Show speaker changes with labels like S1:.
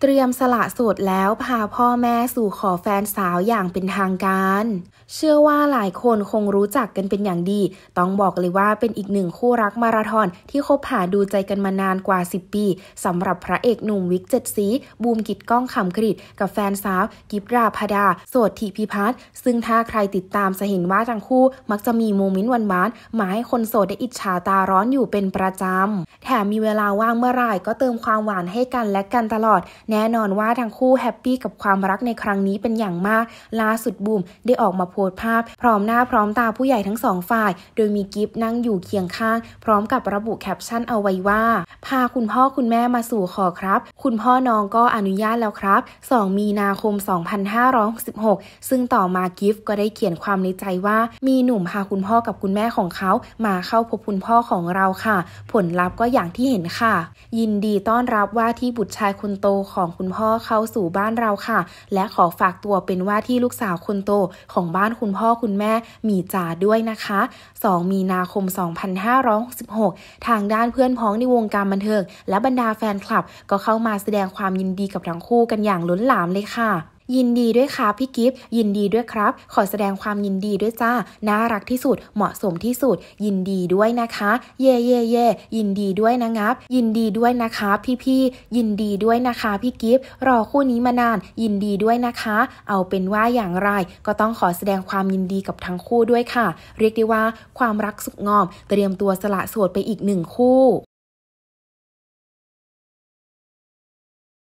S1: เตรียมสละโสดแล้วพาพ่อแม่สู่ขอแฟนสาวอย่างเป็นทางการ เชื่อว่าหลายคนคงรู้จักกันเป็นอย่างดี ต้องบอกเลยว่าเป็นอีกหนึ่งคู่รักมาราธอน ที่คบหาดูใจกันมานานกว่า 10 ปีสำหรับพระเอกหนุ่มวิกเจ็ดสี บูมกิจก้องขำกริด กับแฟนสาว กิบราพดา โสดทิพิพัฒน์ซึ่งถ้าใครติดตามจะเห็นว่าทั้งคู่มักจะมีโมเมนต์หวานๆมาให้คนโสดได้อิจฉาตาร้อนอยู่เป็นประจำมมีเวลาว่างเมื่อไหร่ก็เติมความหวานให้กันและกันตลอด แน่นอนว่าทั้งคู่แฮปปี้กับความรักในครั้งนี้เป็นอย่างมากล่าสุดบูมได้ออกมาโพสต์ภาพ พร้อมหน้าพร้อมตาผู้ใหญ่ทั้งสองฝ่าย โดยมีกิฟต์นั่งอยู่เคียงข้างพร้อมกับระบุแคปชั่นเอาไว้ว่าพาคุณพ่อคุณแม่มาสู่ขอครับ คุณพ่อน้องก็อนุญาตแล้วครับ 2 มีนาคม 2566ซึ่งต่อมากิฟต์ก็ได้เขียนความในใจว่า มีหนุ่มพาคุณพ่อกับคุณแม่ของเขา มาเข้าพบคุณพ่อของเราค่ะ ผลลัพธ์ก็อย่างยางที่เห็นค่ะ ยินดีต้อนรับว่าที่บุตรชายคนโตของคุณพ่อเข้าสู่บ้านเราค่ะ และขอฝากตัวเป็นว่าที่ลูกสาวคนโตของบ้านคุณพ่อคุณแม่มีจ่าด้วยนะคะ 2 มีนาคม 2566 ทางด้านเพื่อนพ้องในวงการบันเทิงและบรรดาแฟนคลับก็เข้ามาแสดงความยินดีกับทั้งคู่กันอย่างล้นหลามเลยค่ะยินดีด้วยครับพี่กิฟต์ยินดีด้วยครับ ขอแสดงความยินดีด้วยจ้าน่ารักที่สุดเหมาะสมที่สุด ยินดีด้วยนะคะ เย่เย่เย่ยินดีด้วยนะงับ ยินดีด้วยนะคะพี่พี่ยินดีด้วยนะคะพี่กิฟต์รอคู่นี้มานาน ยินดีด้วยนะคะเอาเป็นว่าอย่างไร ก็ต้องขอแสดงความยินดีกับทั้งคู่ด้วยค่ะ เรียกได้ว่าความรักสุขงอมเตรียมตัวสละโสดไปอีกหนึ่งคู่